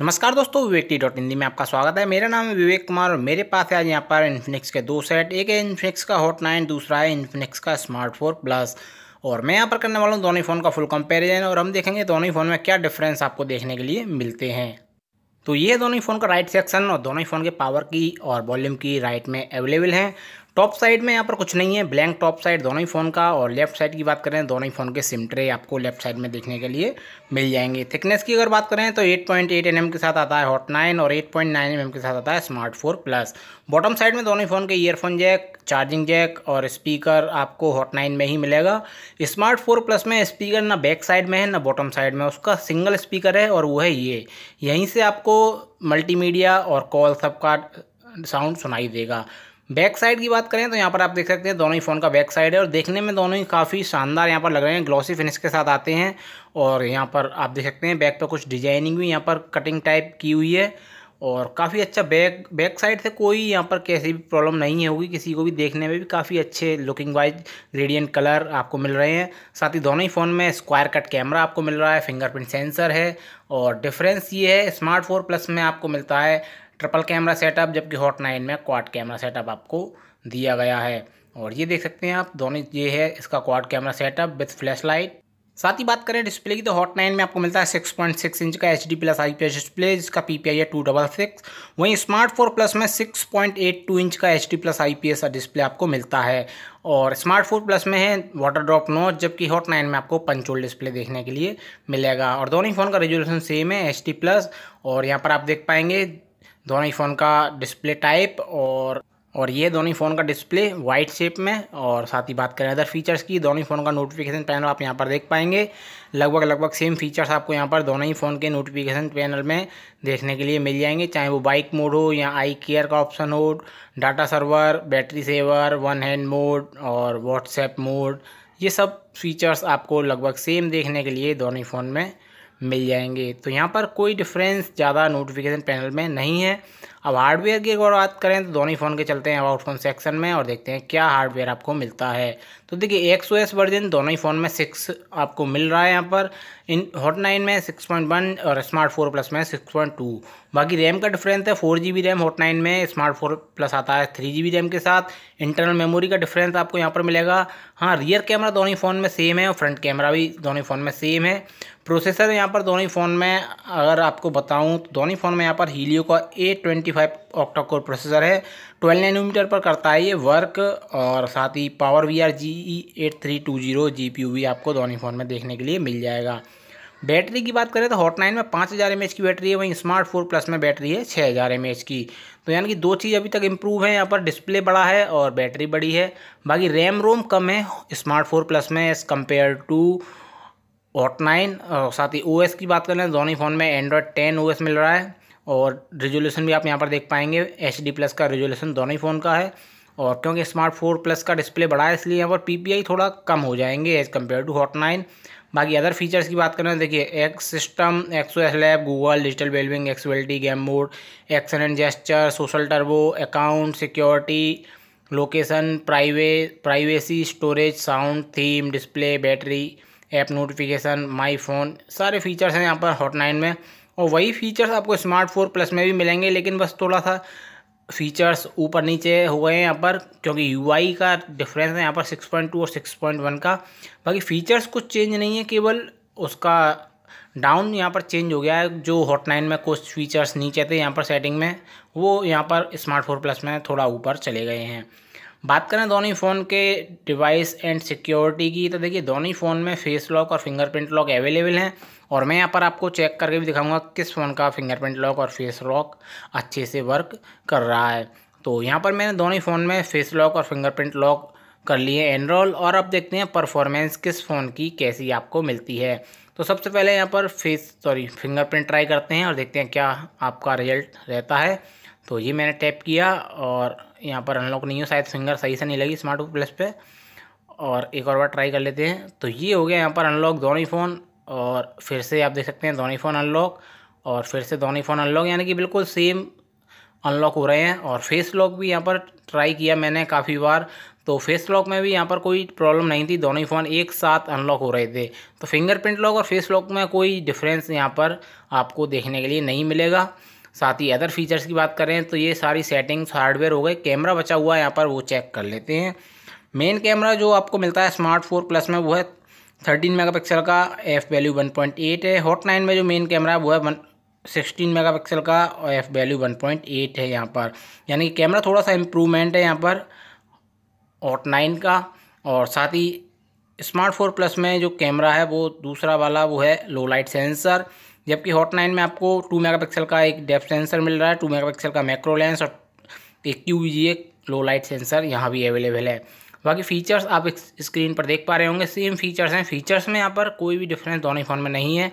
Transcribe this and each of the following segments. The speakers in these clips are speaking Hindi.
नमस्कार दोस्तों विवेक टी डॉट हिंदी में आपका स्वागत है मेरा नाम है विवेक कुमार और मेरे पास है आज यहाँ पर इन्फिनिक्स के दो सेट एक है इन्फिनिक्स का हॉट नाइन दूसरा है इन्फिनिक्स का स्मार्ट फोर प्लस और मैं यहाँ पर करने वाला हूँ दोनों फ़ोन का फुल कंपैरिजन और हम देखेंगे दोनों ही फ़ोन में क्या डिफरेंस आपको देखने के लिए मिलते हैं तो ये दोनों ही फ़ोन का राइट सेक्शन और दोनों ही फ़ोन के पावर की और वॉल्यूम की राइट में अवेलेबल हैं टॉप साइड में यहाँ पर कुछ नहीं है ब्लैंक टॉप साइड दोनों ही फ़ोन का और लेफ्ट साइड की बात करें दोनों ही फ़ोन के सिम ट्रे आपको लेफ्ट साइड में देखने के लिए मिल जाएंगे थिकनेस की अगर बात करें तो 8.8 पॉइंट mm के साथ आता है हॉट नाइन और 8.9 पॉइंट mm के साथ आता है Smart four Plus bottom side में दोनों ही फ़ोन के ईयरफोन जैक चार्जिंग जैक और स्पीकर आपको हॉट नाइन में ही मिलेगा स्मार्ट फोर प्लस में स्पीकर ना बैक साइड में है ना बॉटम साइड में उसका सिंगल स्पीकर है और वो है ये यहीं से आपको मल्टीमीडिया और कॉल सबका साउंड सुनाई देगा बैक साइड की बात करें तो यहाँ पर आप देख सकते हैं दोनों ही फ़ोन का बैक साइड है और देखने में दोनों ही काफ़ी शानदार यहाँ पर लग रहे हैं ग्लॉसी फिनिश के साथ आते हैं और यहाँ पर आप देख सकते हैं बैक पर कुछ डिजाइनिंग भी यहाँ पर कटिंग टाइप की हुई है और काफ़ी अच्छा बैक बैक साइड से कोई यहाँ पर कैसी भी प्रॉब्लम नहीं होगी किसी को भी देखने में भी काफ़ी अच्छे लुकिंग वाइज रेडियंट कलर आपको मिल रहे हैं साथ ही दोनों ही फ़ोन में स्क्वायर कट कैमरा आपको मिल रहा है फिंगरप्रिंट सेंसर है और डिफरेंस ये है स्मार्ट फोर प्लस में आपको मिलता है ट्रिपल कैमरा सेटअप जबकि हॉट नाइन में क्वाड कैमरा सेटअप आपको दिया गया है और ये देख सकते हैं आप दोनों ये है इसका quad camera setup with flash light साथ ही बात करें डिस्प्ले की तो हॉट नाइन में आपको मिलता है सिक्स पॉइंट सिक्स इंच का H D plus I P S display जिसका पी पी आई है टू डबल सिक्स वहीं स्मार्ट फोर प्लस में six point eight two inch का H D plus I P S display आपको मिलता है और स्मार्ट फोर प्लस में है वाटर ड्रॉप नोट जबकि हॉट नाइन में आपको पंचोल डिस्प्ले देखने के लिए मिलेगा और दोनों ही फ़ोन का रेजोल्यूशन सेम है एच डी प्लस और यहाँ पर आप देख पाएंगे दोनों ही फ़ोन का डिस्प्ले टाइप और और ये दोनों ही फ़ोन का डिस्प्ले वाइट शेप में और साथ ही बात करें अदर फीचर्स की दोनों ही फ़ोन का नोटिफिकेशन पैनल आप यहाँ पर देख पाएंगे लगभग लगभग सेम फीचर्स आपको यहाँ पर दोनों ही फ़ोन के नोटिफिकेशन पैनल में देखने के लिए मिल जाएंगे चाहे वो बाइक मोड हो या आई केयर का ऑप्शन हो data server battery saver one hand mode और व्हाट्सएप मोड ये सब फीचर्स आपको लगभग सेम देखने के लिए दोनों ही फ़ोन में मिल जाएंगे तो यहाँ पर कोई डिफरेंस ज़्यादा नोटिफिकेशन पैनल में नहीं है अब हार्डवेयर की अगर बात करें तो दोनों ही फ़ोन के चलते हैं अबाउट फ़ोन सेक्शन में और देखते हैं क्या हार्डवेयर आपको मिलता है तो देखिए एक वर्जन दोनों ही फ़ोन में सिक्स आपको मिल रहा है यहाँ पर इन हॉट नाइन में सिक्स पॉइंट वन और स्मार्ट फोर प्लस में सिक्स पॉइंट टू बाकी रैम का डिफरेंस है four G B RAM Hot nine में स्मार्ट फोर प्लस आता है थ्री जी बी रैम के साथ इंटरनल मेमोरी का डिफरेंस आपको यहाँ पर मिलेगा हाँ रियर कैमरा दोनों ही फ़ोन में सेम है और फ्रंट कैमरा भी दोनों ही फ़ोन में सेम है प्रोसेसर यहाँ पर दोनों ही फ़ोन में अगर आपको बताऊँ तो दोनों ही फ़ोन में यहाँ पर हीलियो का A twenty five octa core processor है ट्वेल्व नैनोमीटर पर करता है ये वर्क और साथ ही power V R G E eight three two zero G P U भी आपको दोनों फ़ोन में देखने के लिए मिल जाएगा बैटरी की बात करें तो हॉट नाइन में पाँच हज़ार एम की बैटरी है वहीं स्मार्ट फोर प्लस में बैटरी है छः हज़ार एम की तो यानी कि दो चीज़ अभी तक इम्प्रूव है यहाँ पर डिस्प्ले बड़ा है और बैटरी बड़ी है बाकी रैम रोम कम है स्मार्ट फोर प्लस में as compare to Hot nine और साथ ही ओ की बात करें दोनों तो फ़ोन में एंड्रॉयड टेन ओ मिल रहा है और रेजोल्यूशन भी आप यहाँ पर देख पाएंगे एच प्लस का रेजोल्यूशन दोनों ही फ़ोन का है और क्योंकि स्मार्ट फोर प्लस का डिस्प्ले बड़ा है इसलिए यहाँ पर पी थोड़ा कम हो जाएंगे as compare to Hot nine बाकी अदर फीचर्स की बात करें तो देखिए X system XOS lab Google digital wellbeing एक्सवेल्टी game mode action and gesture social turbo account security location प्राइवे privacy storage sound theme display battery app notification my phone सारे फीचर्स हैं यहाँ पर हॉट नाइन में और वही फ़ीचर्स आपको स्मार्ट फोर प्लस में भी मिलेंगे लेकिन बस थोड़ा सा फ़ीचर्स ऊपर नीचे हो गए हैं यहाँ पर क्योंकि यूआई का डिफरेंस है यहाँ पर 6.2 और 6.1 का बाकी फ़ीचर्स कुछ चेंज नहीं है केवल उसका डाउन यहाँ पर चेंज हो गया है जो हॉट नाइन में कुछ फीचर्स नीचे थे यहाँ पर सेटिंग में वो यहाँ पर स्मार्ट फोर प्लस में थोड़ा ऊपर चले गए हैं बात करें दोनों फ़ोन के डिवाइस एंड सिक्योरिटी की तो देखिए दोनों फ़ोन में फेस लॉक और फिंगरप्रिंट लॉक अवेलेबल हैं और मैं यहाँ पर आपको चेक करके भी दिखाऊंगा किस फ़ोन का फिंगरप्रिंट लॉक और फेस लॉक अच्छे से वर्क कर रहा है तो यहाँ पर मैंने दोनों ही फ़ोन में फेस लॉक और फिंगरप्रिंट लॉक कर लिए एनरोल और अब देखते हैं परफॉर्मेंस किस फ़ोन की कैसी आपको मिलती है तो सबसे पहले यहाँ पर फेस सॉरी फिंगरप्रिंट ट्राई करते हैं और देखते हैं क्या आपका रिजल्ट रहता है तो ये मैंने टैप किया और यहाँ पर अनलॉक नहीं हो शायद फिंगर सही से नहीं लगी स्मार्ट प्लस पे और एक और बार ट्राई कर लेते हैं तो ये हो गया यहाँ पर अनलॉक दोनों ही फ़ोन और फिर से आप देख सकते हैं दोनों ही फ़ोन अनलॉक और फिर से दोनों ही फ़ोन अनलॉक यानी कि बिल्कुल सेम अनलॉक हो रहे हैं और फेस लॉक भी यहाँ पर ट्राई किया मैंने काफ़ी बार तो फेस लॉक में भी यहाँ पर कोई प्रॉब्लम नहीं थी दोनों ही फ़ोन एक साथ अनलॉक हो रहे थे तो फिंगरप्रिंट लॉक और फेस लॉक में कोई डिफरेंस यहाँ पर आपको देखने के लिए नहीं मिलेगा साथ ही अदर फीचर्स की बात करें तो ये सारी सेटिंग्स हार्डवेयर हो गए कैमरा बचा हुआ है यहाँ पर वो चेक कर लेते हैं मेन कैमरा जो आपको मिलता है स्मार्ट फोर प्लस में वो है थर्टीन मेगापिक्सल का f value one point eight है हॉट नाइन में जो मेन कैमरा है वो है वन सिक्सटीन पिक्सल का और f value one point eight है यहाँ पर यानी कि कैमरा थोड़ा सा इम्प्रूवमेंट है यहाँ पर हॉट नाइन का और साथ ही स्मार्ट फोर प्लस में जो कैमरा है वो दूसरा वाला वो है लो लाइट सेंसर जबकि हॉट नाइन में आपको टू मेगापिक्सल का एक डेफ सेंसर मिल रहा है टू मेगापिक्सल का मैक्रो लेंस और एक क्यू लो लाइट सेंसर यहाँ भी अवेलेबल है बाकी फीचर्स आप स्क्रीन पर देख पा रहे होंगे सेम फीचर्स हैं फीचर्स में यहाँ पर कोई भी डिफरेंस दोनों फ़ोन में नहीं है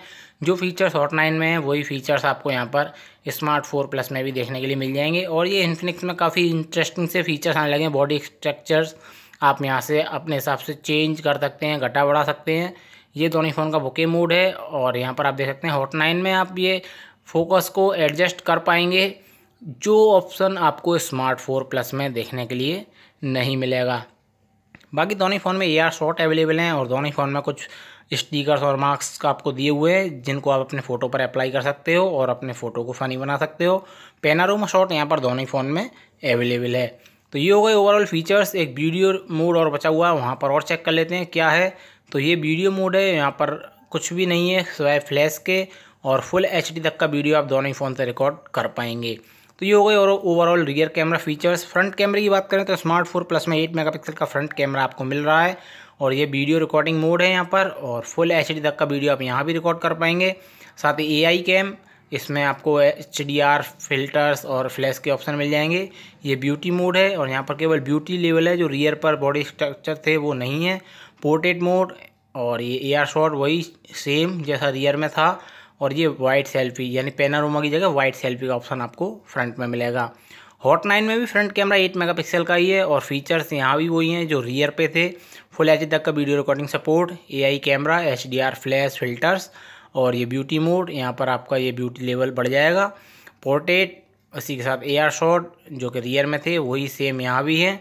जो फीचर्स हॉट नाइन में है वही फीचर्स आपको यहाँ पर स्मार्ट फोर प्लस में भी देखने के लिए मिल जाएंगे और ये इन्फिनिक्स में काफ़ी इंटरेस्टिंग से फीचर्स आने लगे हैं बॉडी स्ट्रक्चर्स आप यहाँ से अपने हिसाब से चेंज कर सकते हैं घटा बढ़ा सकते हैं ये दोनों फ़ोन का बुके मूड है और यहाँ पर आप देख सकते हैं हॉट नाइन में आप ये फोकस को एडजस्ट कर पाएंगे जो ऑप्शन आपको स्मार्ट फोर प्लस में देखने के लिए नहीं मिलेगा बाकी दोनों फ़ोन में ए आर शॉट अवेलेबल हैं और दोनों फ़ोन में कुछ स्टिकर्स और मार्क्स का आपको दिए हुए हैं जिनको आप अपने फ़ोटो पर अप्लाई कर सकते हो और अपने फ़ोटो को फ़नी बना सकते हो पेनारोमा शॉट यहाँ पर दोनों फ़ोन में अवेलेबल है तो ये हो गए ओवरऑल फीचर्स एक वीडियो मोड और बचा हुआ है वहाँ पर और चेक कर लेते हैं क्या है तो ये वीडियो मोड है यहाँ पर कुछ भी नहीं है सिवाय फ्लैश के और फुल एच तक का वीडियो आप दोनों ही फ़ोन से रिकॉर्ड कर पाएंगे तो ये हो गई और overall rear camera features front कैमरे की बात करें तो स्मार्ट फोर प्लस में एट मेगापिक्सल का फ्रंट कैमरा आपको मिल रहा है और ये वीडियो रिकॉर्डिंग मोड है यहाँ पर और फुल एच तक का वीडियो आप यहाँ भी रिकॉर्ड कर पाएंगे साथ ही ए कैम इसमें आपको एच फिल्टर्स और फ्लैश के ऑप्शन मिल जाएंगे ये ब्यूटी मोड है और यहाँ पर केवल ब्यूटी लेवल है जो रियर पर बॉडी स्ट्रक्चर थे वो नहीं है पोर्ट्रेट मोड और ये एयर शॉट वही सेम जैसा रियर में था और ये वाइट सेल्फी यानी पेनारोमा की जगह वाइट सेल्फी का ऑप्शन आपको फ्रंट में मिलेगा हॉट नाइन में भी फ्रंट कैमरा 8 मेगापिक्सल का ही है और फीचर्स यहाँ भी वही हैं जो रियर पे थे फुल एच तक का video recording support AI camera H flash filters और ये ब्यूटी मोड यहाँ पर आपका ये ब्यूटी लेवल बढ़ जाएगा पोर्ट्रेट इसी के साथ एयर शॉट जो कि रियर में थे वही सेम यहाँ भी हैं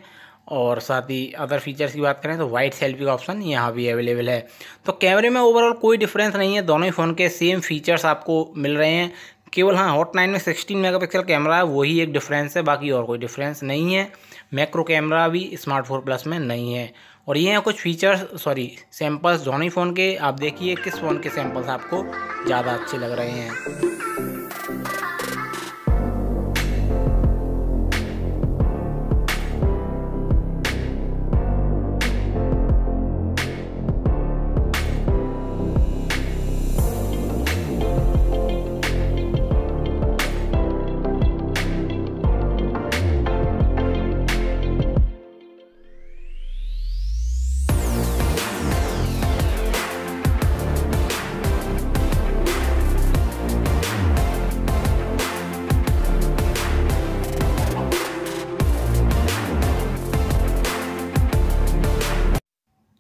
और साथ ही अदर फीचर्स की बात करें तो वाइट सेल्फी का ऑप्शन यहाँ भी अवेलेबल है तो कैमरे में ओवरऑल कोई डिफरेंस नहीं है दोनों ही फ़ोन के सेम फीचर्स आपको मिल रहे हैं केवल हाँ हॉट नाइन में सिक्सटीन मेगापिक्सल कैमरा है वही एक डिफरेंस है बाकी और कोई डिफरेंस नहीं है मैक्रो कैमरा भी स्मार्ट फोर प्लस में नहीं है और ये हैं कुछ फीचर्स सॉरी सैम्पल्स दोनों ही फ़ोन के आप देखिए किस फ़ोन के सैम्पल्स आपको ज़्यादा अच्छे लग रहे हैं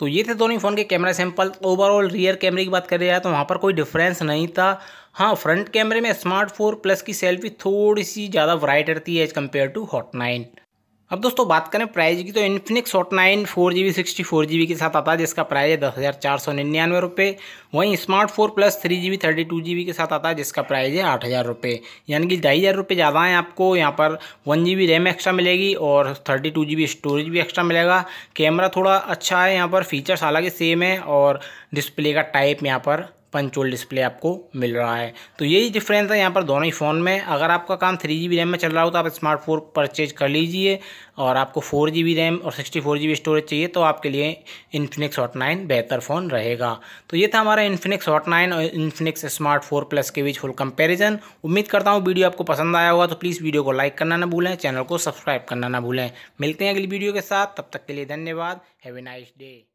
तो ये थे दोनों फ़ोन के कैमरा सैंपल ओवरऑल रियर कैमरे की बात करें जाए तो वहाँ पर कोई डिफरेंस नहीं था हाँ फ्रंट कैमरे में स्मार्ट फोर प्लस की सेल्फी थोड़ी सी ज़्यादा ब्राइट रहती है as compare to Hot nine अब दोस्तों बात करें प्राइस की तो Infinix Hot nine four G B sixty four G B के साथ आता है जिसका प्राइस है दस हज़ार चार सौ निन्यानवे रुपये वहीं Smart four plus three G B thirty two G B के साथ आता है जिसका प्राइस है आठ हज़ार रुपये यानी कि ढाई हज़ार रुपये ज़्यादा हैं आपको यहाँ पर one G B RAM extra मिलेगी और thirty two G B storage भी एक्स्ट्रा मिलेगा कैमरा थोड़ा अच्छा है यहाँ पर फीचर्स हालाँकि सेम है और डिस्प्ले का टाइप यहाँ पर पंच होल डिस्प्ले आपको मिल रहा है तो यही डिफरेंस है यहाँ पर दोनों ही फ़ोन में अगर आपका काम थ्री जी बी रैम में चल रहा हो तो आप स्मार्ट फोन परचेज कर लीजिए और आपको फोर जी बी रैम और sixty four G B storage चाहिए तो आपके लिए इन्फिनिक्स हॉट नाइन बेहतर फ़ोन रहेगा तो ये था हमारा इन्फिनिक्स हॉट नाइन और इन्फिनिक्स स्मार्ट फोर प्लस के बीच फुल कंपेरिजन उम्मीद करता हूँ वीडियो आपको पसंद आया होगा तो प्लीज़ वीडियो को लाइक करना ना भूलें चैनल को सब्सक्राइब करना ना भूलें मिलते हैं अगली वीडियो के साथ तब तक के लिए धन्यवाद हैवे नाइस डे